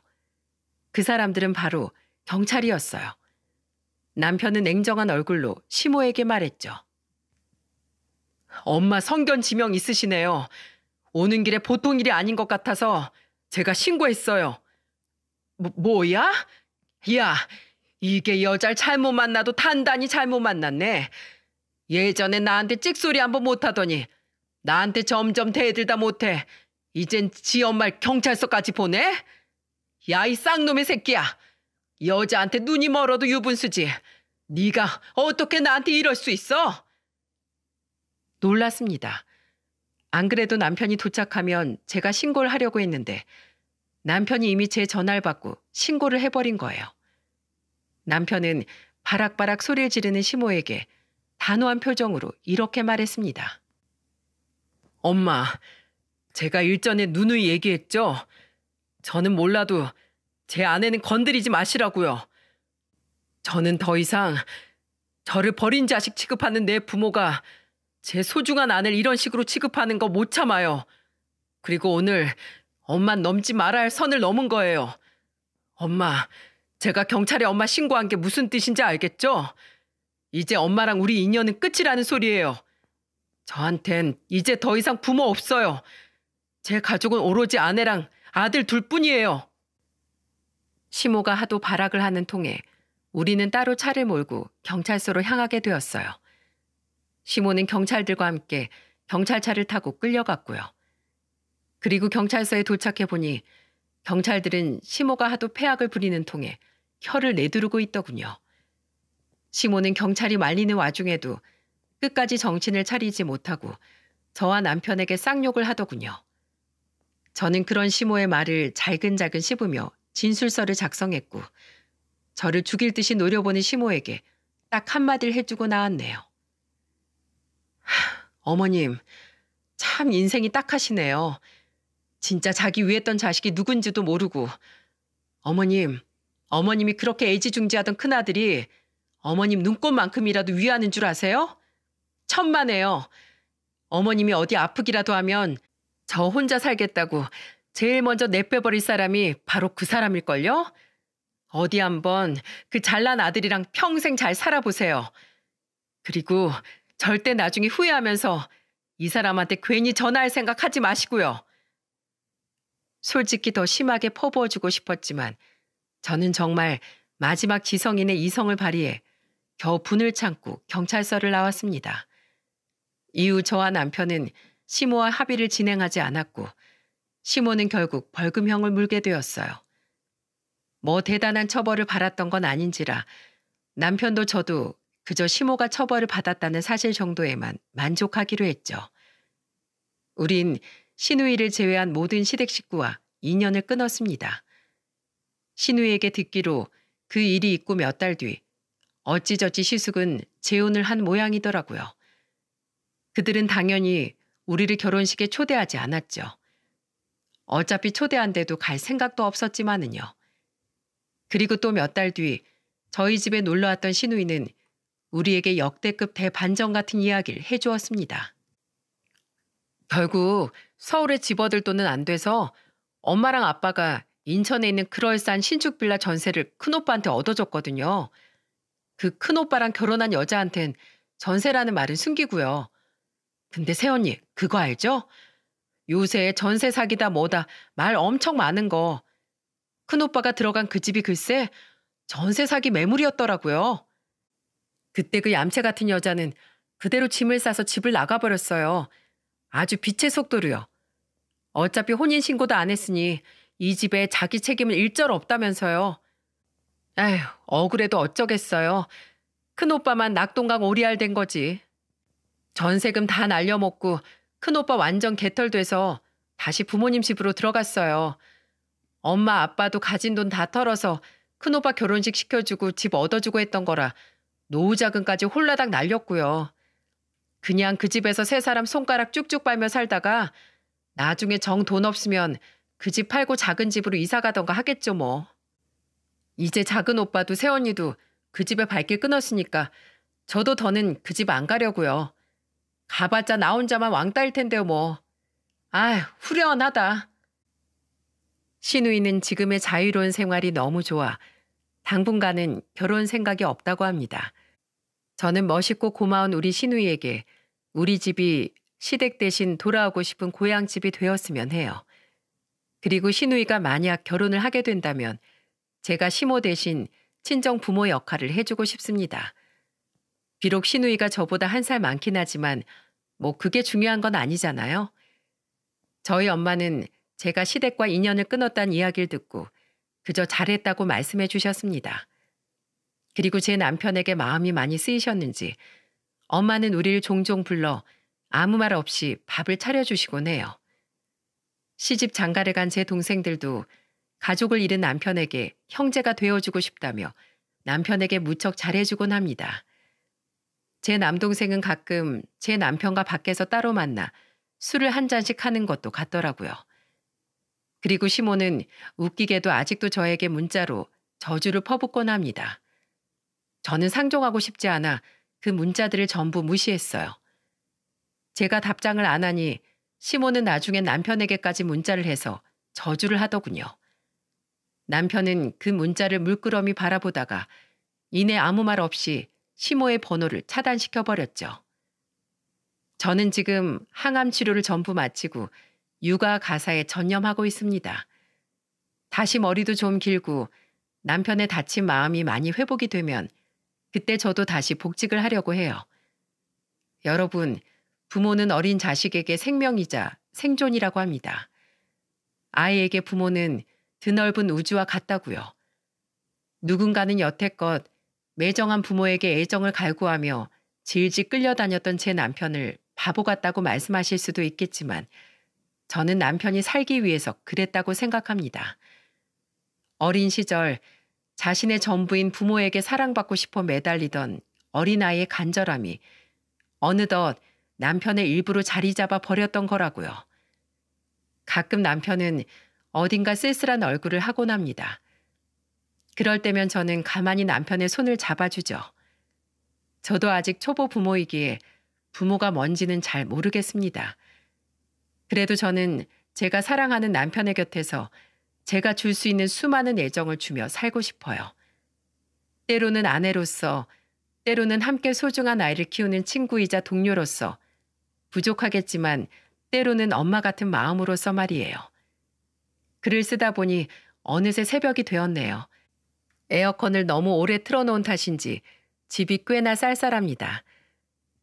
그 사람들은 바로 경찰이었어요. 남편은 냉정한 얼굴로 시모에게 말했죠. 엄마 성견 지명 있으시네요. 오는 길에 보통 일이 아닌 것 같아서 제가 신고했어요. 뭐, 뭐야? 야, 이게 여잘 잘못 만나도 단단히 잘못 만났네. 예전에 나한테 찍소리 한 번 못하더니 나한테 점점 대들다 못해. 이젠 지 엄마를 경찰서까지 보내? 야 이 쌍놈의 새끼야. 여자한테 눈이 멀어도 유분수지. 네가 어떻게 나한테 이럴 수 있어? 놀랐습니다. 안 그래도 남편이 도착하면 제가 신고를 하려고 했는데 남편이 이미 제 전화를 받고 신고를 해버린 거예요. 남편은 바락바락 소리를 지르는 시모에게 단호한 표정으로 이렇게 말했습니다. 엄마, 제가 일전에 누누이 얘기했죠? 저는 몰라도 제 아내는 건드리지 마시라고요. 저는 더 이상 저를 버린 자식 취급하는 내 부모가 제 소중한 아내를 이런 식으로 취급하는 거 못 참아요. 그리고 오늘 엄만 넘지 말아야 할 선을 넘은 거예요. 엄마, 제가 경찰에 엄마 신고한 게 무슨 뜻인지 알겠죠? 이제 엄마랑 우리 인연은 끝이라는 소리예요. 저한텐 이제 더 이상 부모 없어요. 제 가족은 오로지 아내랑 아들 둘뿐이에요. 시모가 하도 발악을 하는 통에 우리는 따로 차를 몰고 경찰서로 향하게 되었어요. 시모는 경찰들과 함께 경찰차를 타고 끌려갔고요. 그리고 경찰서에 도착해 보니 경찰들은 시모가 하도 폐악을 부리는 통에 혀를 내두르고 있더군요. 시모는 경찰이 말리는 와중에도 끝까지 정신을 차리지 못하고 저와 남편에게 쌍욕을 하더군요. 저는 그런 시모의 말을 잘근잘근 씹으며 진술서를 작성했고 저를 죽일 듯이 노려보는 시모에게 딱 한마디를 해주고 나왔네요. 하, 어머님, 참 인생이 딱하시네요. 진짜 자기 위했던 자식이 누군지도 모르고 어머님, 어머님이 그렇게 애지중지하던 큰아들이 어머님 눈꽃만큼이라도 위하는 줄 아세요? 천만에요. 어머님이 어디 아프기라도 하면 저 혼자 살겠다고 제일 먼저 내빼버릴 사람이 바로 그 사람일걸요? 어디 한번 그 잘난 아들이랑 평생 잘 살아보세요. 그리고 절대 나중에 후회하면서 이 사람한테 괜히 전화할 생각 하지 마시고요. 솔직히 더 심하게 퍼부어주고 싶었지만 저는 정말 마지막 지성인의 이성을 발휘해 겨우 분을 참고 경찰서를 나왔습니다. 이후 저와 남편은 시모와 합의를 진행하지 않았고 시모는 결국 벌금형을 물게 되었어요. 뭐 대단한 처벌을 받았던 건 아닌지라 남편도 저도 그저 시모가 처벌을 받았다는 사실 정도에만 만족하기로 했죠. 우린 신우이를 제외한 모든 시댁 식구와 인연을 끊었습니다. 신우이에게 듣기로 그 일이 있고 몇 달 뒤 어찌저찌 시숙은 재혼을 한 모양이더라고요. 그들은 당연히 우리를 결혼식에 초대하지 않았죠. 어차피 초대한데도 갈 생각도 없었지만은요. 그리고 또 몇 달 뒤 저희 집에 놀러 왔던 신우이는 우리에게 역대급 대반전 같은 이야기를 해주었습니다. 결국 서울에 집어들 돈은 안 돼서 엄마랑 아빠가 인천에 있는 그럴싼 신축 빌라 전세를 큰오빠한테 얻어줬거든요. 그 큰오빠랑 결혼한 여자한텐 전세라는 말은 숨기고요. 근데 새언니 그거 알죠? 요새 전세 사기다 뭐다 말 엄청 많은 거. 큰오빠가 들어간 그 집이 글쎄 전세 사기 매물이었더라고요. 그때 그 얌체 같은 여자는 그대로 짐을 싸서 집을 나가버렸어요. 아주 빛의 속도로요. 어차피 혼인신고도 안 했으니 이 집에 자기 책임은 일절 없다면서요. 에휴, 억울해도 어쩌겠어요. 큰오빠만 낙동강 오리알 된 거지. 전세금 다 날려먹고 큰오빠 완전 개털돼서 다시 부모님 집으로 들어갔어요. 엄마 아빠도 가진 돈 다 털어서 큰오빠 결혼식 시켜주고 집 얻어주고 했던 거라 노후 자금까지 홀라당 날렸고요. 그냥 그 집에서 세 사람 손가락 쭉쭉 빨며 살다가 나중에 정 돈 없으면 그 집 팔고 작은 집으로 이사 가던가 하겠죠 뭐. 이제 작은 오빠도 새언니도 그 집에 발길 끊었으니까 저도 더는 그 집 안 가려고요. 가봤자 나 혼자만 왕따일 텐데요 뭐. 아휴 후련하다. 신우이는 지금의 자유로운 생활이 너무 좋아 당분간은 결혼 생각이 없다고 합니다. 저는 멋있고 고마운 우리 신우이에게 우리 집이 시댁 대신 돌아오고 싶은 고향집이 되었으면 해요. 그리고 신우이가 만약 결혼을 하게 된다면 제가 시모 대신 친정 부모 역할을 해주고 싶습니다. 비록 신우이가 저보다 한 살 많긴 하지만 뭐 그게 중요한 건 아니잖아요. 저희 엄마는 제가 시댁과 인연을 끊었다는 이야기를 듣고 그저 잘했다고 말씀해 주셨습니다. 그리고 제 남편에게 마음이 많이 쓰이셨는지 엄마는 우리를 종종 불러 아무 말 없이 밥을 차려주시곤 해요. 시집 장가를 간 제 동생들도 가족을 잃은 남편에게 형제가 되어주고 싶다며 남편에게 무척 잘해주곤 합니다. 제 남동생은 가끔 제 남편과 밖에서 따로 만나 술을 한 잔씩 하는 것도 같더라고요. 그리고 시모는 웃기게도 아직도 저에게 문자로 저주를 퍼붓곤 합니다. 저는 상종하고 싶지 않아 그 문자들을 전부 무시했어요. 제가 답장을 안 하니 시모는 나중에 남편에게까지 문자를 해서 저주를 하더군요. 남편은 그 문자를 물끄러미 바라보다가 이내 아무 말 없이 심호의 번호를 차단시켜 버렸죠. 저는 지금 항암 치료를 전부 마치고 육아 가사에 전념하고 있습니다. 다시 머리도 좀 길고 남편의 다친 마음이 많이 회복이 되면 그때 저도 다시 복직을 하려고 해요. 여러분, 부모는 어린 자식에게 생명이자 생존이라고 합니다. 아이에게 부모는 드넓은 우주와 같다고요. 누군가는 여태껏 매정한 부모에게 애정을 갈구하며 질질 끌려다녔던 제 남편을 바보 같다고 말씀하실 수도 있겠지만 저는 남편이 살기 위해서 그랬다고 생각합니다. 어린 시절 자신의 전부인 부모에게 사랑받고 싶어 매달리던 어린아이의 간절함이 어느덧 남편의 일부로 자리 잡아 버렸던 거라고요. 가끔 남편은 어딘가 쓸쓸한 얼굴을 하곤 합니다. 그럴 때면 저는 가만히 남편의 손을 잡아주죠. 저도 아직 초보 부모이기에 부모가 뭔지는 잘 모르겠습니다. 그래도 저는 제가 사랑하는 남편의 곁에서 제가 줄 수 있는 수많은 애정을 주며 살고 싶어요. 때로는 아내로서, 때로는 함께 소중한 아이를 키우는 친구이자 동료로서, 부족하겠지만 때로는 엄마 같은 마음으로서 말이에요. 글을 쓰다 보니 어느새 새벽이 되었네요. 에어컨을 너무 오래 틀어놓은 탓인지 집이 꽤나 쌀쌀합니다.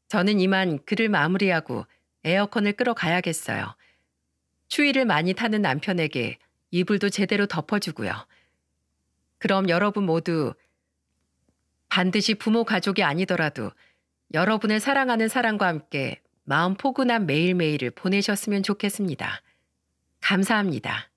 저는 이만 글을 마무리하고 에어컨을 끌어가야겠어요. 추위를 많이 타는 남편에게 이불도 제대로 덮어주고요. 그럼 여러분 모두 반드시 부모 가족이 아니더라도 여러분을 사랑하는 사람과 함께 마음 포근한 매일매일을 보내셨으면 좋겠습니다. 감사합니다.